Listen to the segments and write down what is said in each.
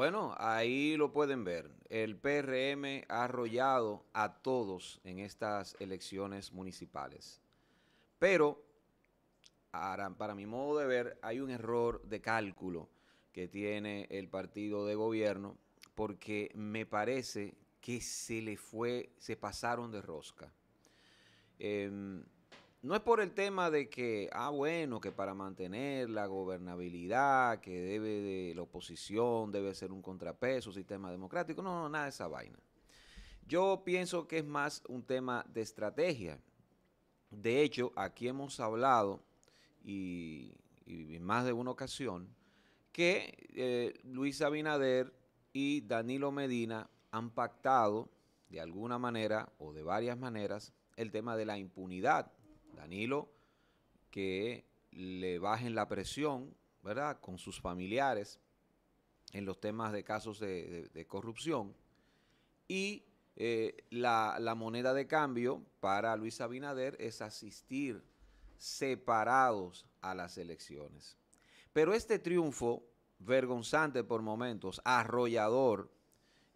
Bueno, ahí lo pueden ver. El PRM ha arrollado a todos en estas elecciones municipales. Pero, para, mi modo de ver, hay un error de cálculo que tiene el partido de gobierno porque me parece que se le fue, se pasaron de rosca. Em, no es por el tema de que, ah, bueno, que para mantener la gobernabilidad, que debe de la oposición, debe ser un contrapeso, sistema democrático, no, no, nada de esa vaina. Yo pienso que es más un tema de estrategia. De hecho, aquí hemos hablado, y, en más de una ocasión, que eh, Luis Abinader y Danilo Medina han pactado de alguna manera o de varias maneras el tema de la impunidad Danilo, que le bajen la presión, ¿verdad?, con sus familiares en los temas de casos de, corrupción. Y eh, la, la, moneda de cambio para Luis Abinader es asistir separados a las elecciones. Pero este triunfo, vergonzante por momentos, arrollador,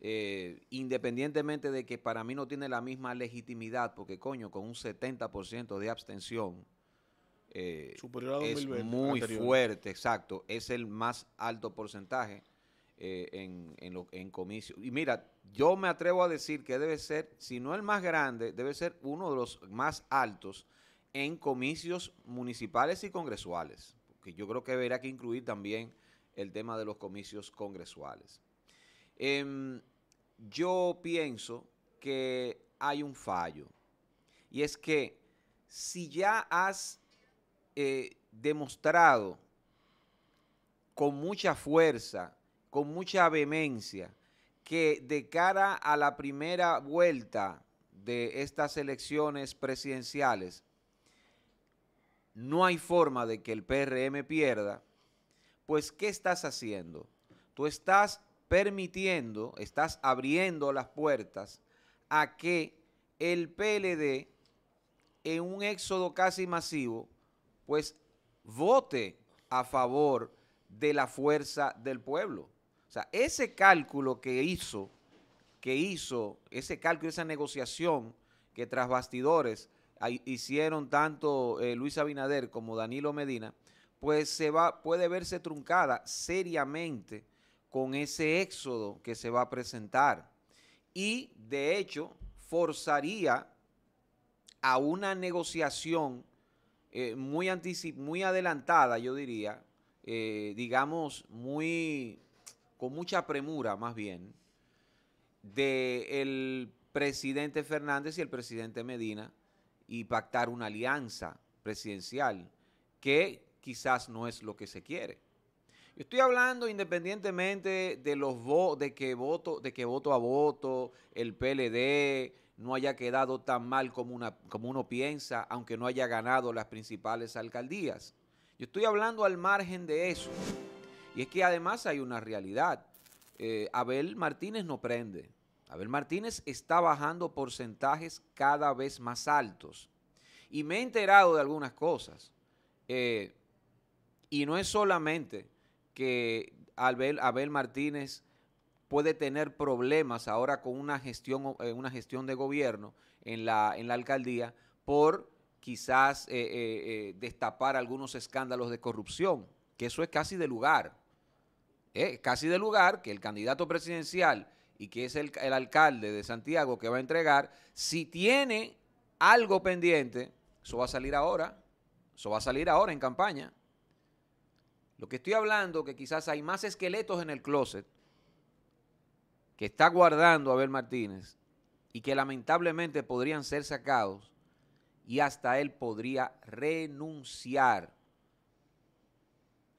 eh, independientemente de que para mí no tiene la misma legitimidad, porque coño, con un 70% de abstención, eh, es muy fuerte, exacto, es el más alto porcentaje eh, en, en, comicios. Y mira, yo me atrevo a decir que debe ser, si no el más grande, debe ser uno de los más altos en comicios municipales y congresuales, porque yo creo que verá que incluir también el tema de los comicios congresuales. Em, yo pienso que hay un fallo. Y es que si ya has eh, demostrado con mucha fuerza, con mucha vehemencia, que de cara a la primera vuelta de estas elecciones presidenciales, no hay forma de que el PRM pierda, pues ¿qué estás haciendo? Tú estás permitiendo, estás abriendo las puertas a que el PLD, en un éxodo casi masivo, pues vote a favor de la fuerza del pueblo. O sea, ese cálculo que hizo, que hizo, ese cálculo, esa negociación que tras bastidores hicieron tanto eh, Luis Abinader como Danilo Medina, pues se va, puede verse truncada seriamente con ese éxodo que se va a presentar y de hecho forzaría a una negociación eh, muy, muy adelantada, yo diría, eh, digamos, muy con mucha premura más bien, del el presidente Fernández y el presidente Medina y pactar una alianza presidencial, que quizás no es lo que se quiere estoy hablando independientemente de los de que voto, de que voto a voto, el PLD no haya quedado tan mal como, una, como uno piensa, aunque no haya ganado las principales alcaldías. Yo estoy hablando al margen de eso. Y es que además hay una realidad. Eh, Abel Martínez no prende. Abel Martínez está bajando porcentajes cada vez más altos. Y me he enterado de algunas cosas. Eh, y no es solamente que Abel, Martínez puede tener problemas ahora con una gestión, eh, una gestión de gobierno en la, en la alcaldía por quizás eh, eh, destapar algunos escándalos de corrupción, que eso es casi de lugar. es casi de lugar que el candidato presidencial y que es el, el alcalde de Santiago que va a entregar, si tiene algo pendiente, eso va a salir ahora, eso va a salir ahora en campaña. Lo que estoy hablando que quizás hay más esqueletos en el closet que está guardando Abel Martínez y que lamentablemente podrían ser sacados y hasta él podría renunciar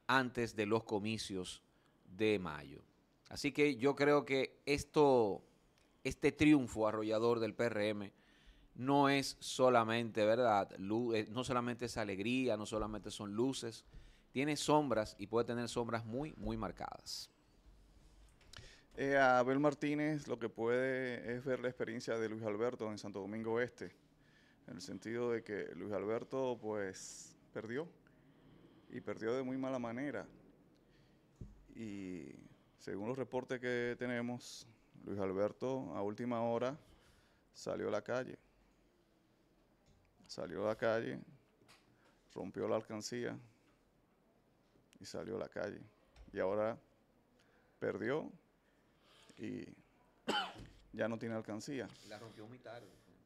antes de los comicios de mayo. Así que yo creo que esto, este triunfo arrollador del PRM no es solamente, ¿verdad? Eh, no solamente es alegría, no solamente son luces, tiene sombras y puede tener sombras muy, muy marcadas. a eh, Abel Martínez lo que puede es ver la experiencia de Luis Alberto en Santo Domingo Este, en el sentido de que Luis Alberto pues perdió y perdió de muy mala manera. Y según los reportes que tenemos, Luis Alberto a última hora salió a la calle. Salió a la calle, rompió la alcancía, salió a la calle. Y ahora perdió y ya no tiene alcancía.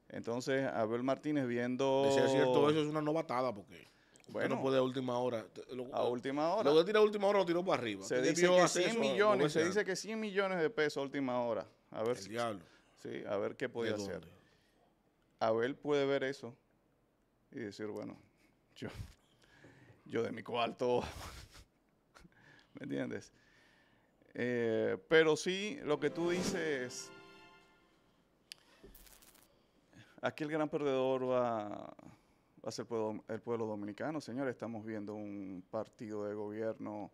Entonces, Abel Martínez viendo... Si cierto, eso es una novatada porque... Bueno, no puede a última hora. a última hora. Lo que a última hora lo tiró para arriba. Se dice que 100 millones, se dice que 100 millones de pesos a última hora. A ver El Sí, a ver qué podía hacer. Abel puede ver eso y decir, bueno, yo, yo de mi cuarto ¿me entiendes? Eh, pero sí, lo que tú dices, aquí el gran perdedor va, a ser el pueblo, dominicano, señores. Estamos viendo un partido de gobierno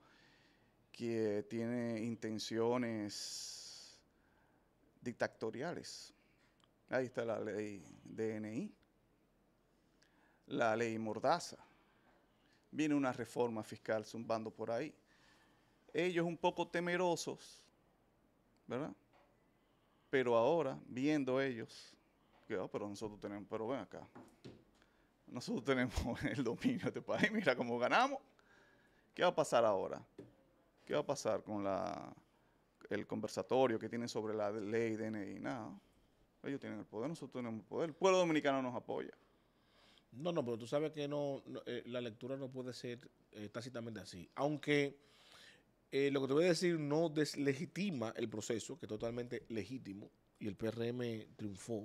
que tiene intenciones dictatoriales. Ahí está la ley DNI, la ley Mordaza. Viene una reforma fiscal zumbando por ahí ellos un poco temerosos, ¿verdad? Pero ahora, viendo ellos, que, oh, pero nosotros tenemos, pero ven acá, nosotros tenemos el dominio de este país, mira cómo ganamos. ¿Qué va a pasar ahora? ¿Qué va a pasar con la, el conversatorio que tienen sobre la ley DNI? Nada. Ellos tienen el poder, nosotros tenemos el poder. El pueblo dominicano nos apoya. No, no, pero tú sabes que no, eh, la lectura no puede ser eh, tácitamente así. Aunque eh, lo que te voy a decir no deslegitima el proceso, que es totalmente legítimo, y el PRM triunfó,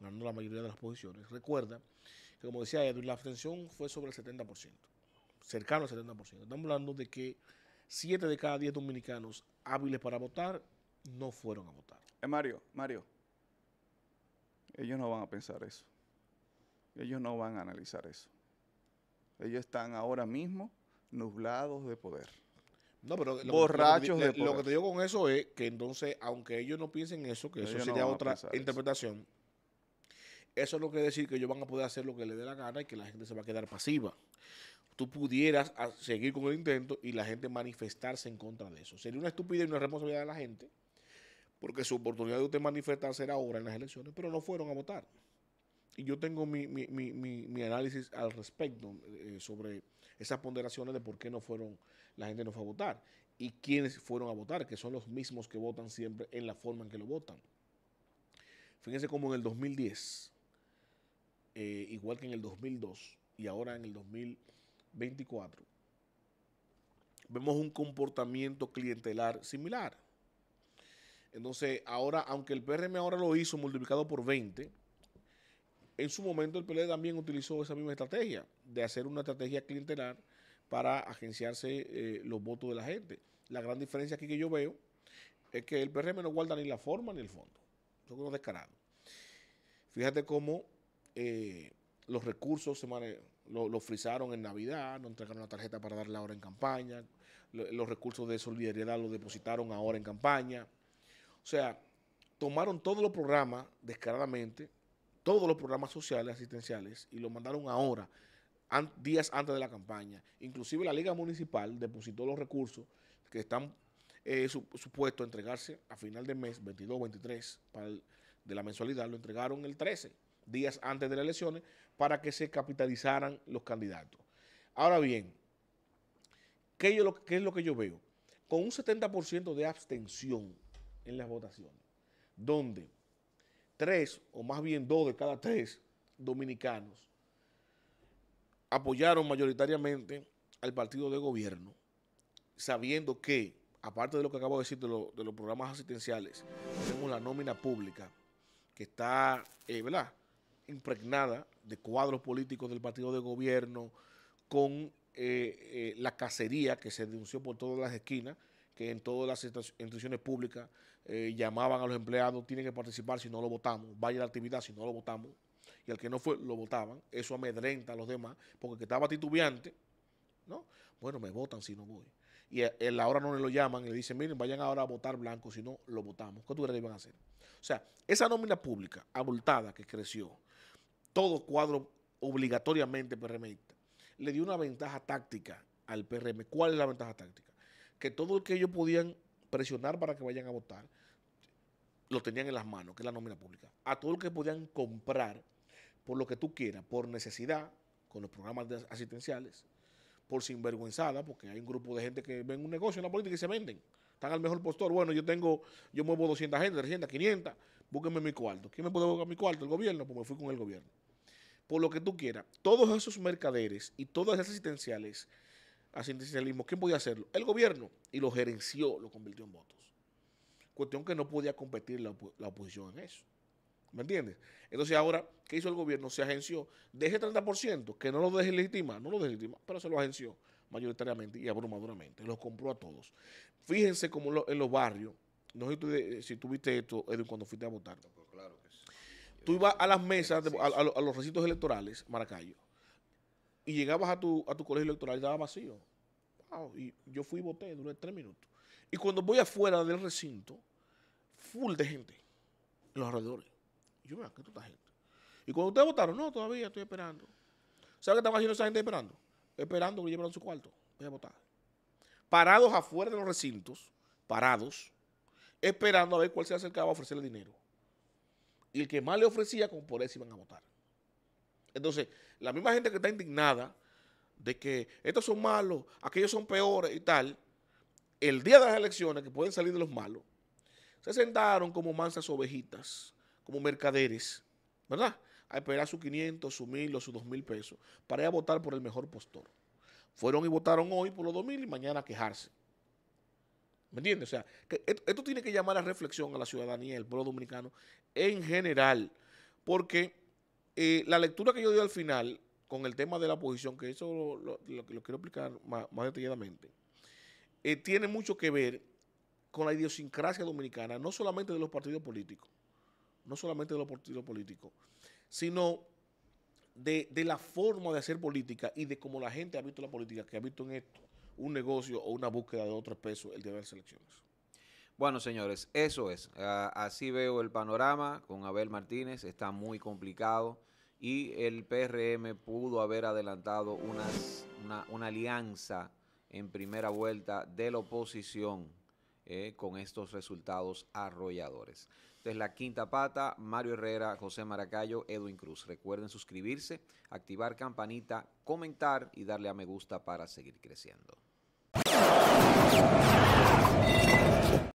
ganando la mayoría de las posiciones. Recuerda que, como decía Edwin, la abstención fue sobre el 70%, cercano al 70%. Estamos hablando de que 7 de cada 10 dominicanos hábiles para votar no fueron a votar. Eh, Mario, Mario, ellos no van a pensar eso. Ellos no van a analizar eso. Ellos están ahora mismo nublados de poder. No, pero lo borrachos lo, que, te digo con eso es que entonces, aunque ellos no piensen eso, que eso sería otra interpretación, eso. lo no quiere decir que ellos van a poder hacer lo que les dé la gana y que la gente se va a quedar pasiva. Tú pudieras ah, seguir con el intento y la gente manifestarse en contra de eso. Sería una estupidez y una responsabilidad de la gente, porque su oportunidad de usted manifestarse era ahora en las elecciones, pero no fueron a votar y yo tengo mi, análisis al respecto eh, sobre esas ponderaciones de por qué no fueron, la gente no fue a votar y quiénes fueron a votar, que son los mismos que votan siempre en la forma en que lo votan. Fíjense cómo en el 2010, eh, igual que en el 2002 y ahora en el 2024, vemos un comportamiento clientelar similar. Entonces, ahora, aunque el PRM ahora lo hizo multiplicado por 20, en su momento el PLD e también utilizó esa misma estrategia de hacer una estrategia clientelar para agenciarse eh, los votos de la gente. La gran diferencia aquí que yo veo es que el PRM no guarda ni la forma ni el fondo. Eso es descarado. Fíjate cómo eh, los recursos los frizaron en Navidad, no entregaron la tarjeta para darla ahora en campaña, los recursos de solidaridad los depositaron ahora en campaña. O sea, tomaron todos los programas descaradamente todos los programas sociales asistenciales y lo mandaron ahora, días antes de la campaña. Inclusive la Liga Municipal depositó los recursos que están eh, supuestos a entregarse a final de mes, 22, 23, de la mensualidad, lo entregaron el 13, días antes de las elecciones, para que se capitalizaran los candidatos. Ahora bien, ¿qué, qué es lo que yo veo? Con un 70% de abstención en las votaciones, donde tres, o más bien dos de cada tres dominicanos apoyaron mayoritariamente al partido de gobierno, sabiendo que, aparte de lo que acabo de decir de, los programas asistenciales, tenemos la nómina pública que está, eh, impregnada de cuadros políticos del partido de gobierno, con eh, eh, la cacería que se denunció por todas las esquinas, que en todas las instituciones públicas eh, llamaban a los empleados, tienen que participar si no lo votamos, vaya la actividad si no lo votamos, y al que no fue, lo votaban, eso amedrenta a los demás, porque el que estaba titubeante, ¿no? Bueno, me votan si no voy. Y a, ahora no le lo llaman y le dicen, miren, vayan ahora a votar blanco, si no, lo votamos. ¿Qué tú crees que iban a hacer? O sea, esa nómina pública abultada que creció, todo cuadro obligatoriamente PRMista, le dio una ventaja táctica al PRM. ¿Cuál es la ventaja táctica? que todo lo que ellos podían presionar para que vayan a votar, lo tenían en las manos, que es la nómina pública. A todo lo que podían comprar por lo que tú quieras, por necesidad, con los programas asistenciales, por sinvergüenzada, porque hay un grupo de gente que ven un negocio en la política y se venden. Están al mejor postor. Bueno, yo tengo, yo muevo 200 gente, 300, 500, búsquenme mi cuarto. ¿Quién me puede buscar mi cuarto? El gobierno, pues me fui con el gobierno. Por lo que tú quieras. Todos esos mercaderes y todas esas asistenciales asistencialismo, ¿quién podía hacerlo? El gobierno. Y lo gerenció, lo convirtió en votos. Cuestión que no podía competir la, oposición en eso. ¿Me entiendes? Entonces ahora, ¿qué hizo el gobierno? Se agenció de ese 30%, que no lo deslegitima, no lo deslegitima, pero se lo agenció mayoritariamente y abrumadoramente. Los compró a todos. Fíjense cómo en los barrios, no sé si, tuviste esto, Edwin, cuando fuiste a votar. Pues tú ibas a las mesas, a, a, los recintos electorales, Maracayo, y llegabas a tu, a tu colegio electoral y estaba vacío. Y yo fui y voté, duré tres minutos. Y cuando voy afuera del recinto, full de gente en los alrededores. Y yo, mira, ¿qué toda gente? Y cuando ustedes votaron, no, todavía estoy esperando. ¿Sabes qué estaba haciendo esa gente esperando? Esperando que llevaran su cuarto. Voy a votar. Parados afuera de los recintos, parados, esperando a ver cuál se acercaba a ofrecerle dinero. Y el que más le ofrecía, como por eso iban a votar. Entonces, la misma gente que está indignada de que estos son malos, aquellos son peores y tal, el día de las elecciones, que pueden salir de los malos, se sentaron como mansas ovejitas, como mercaderes, ¿verdad? A esperar sus 500, sus 1000 o sus 2000 pesos para ir a votar por el mejor postor. Fueron y votaron hoy por los 2000 y mañana a quejarse. ¿Me entiendes? O sea, esto tiene que llamar a reflexión a la ciudadanía, al pueblo dominicano en general, porque eh, la lectura que yo di al final, con el tema de la posición, que eso lo, quiero explicar más, detalladamente, eh, tiene mucho que ver con la idiosincrasia dominicana, no solamente de los partidos políticos, no solamente de los partidos políticos, sino de, de la forma de hacer política y de cómo la gente ha visto la política, que ha visto en esto un negocio o una búsqueda de otros pesos el día de las elecciones. Bueno, señores, eso es. así veo el panorama con Abel Martínez. Está muy complicado y el PRM pudo haber adelantado una, una, alianza en primera vuelta de la oposición eh, con estos resultados arrolladores. Desde la quinta pata, Mario Herrera, José Maracayo, Edwin Cruz. Recuerden suscribirse, activar campanita, comentar y darle a me gusta para seguir creciendo.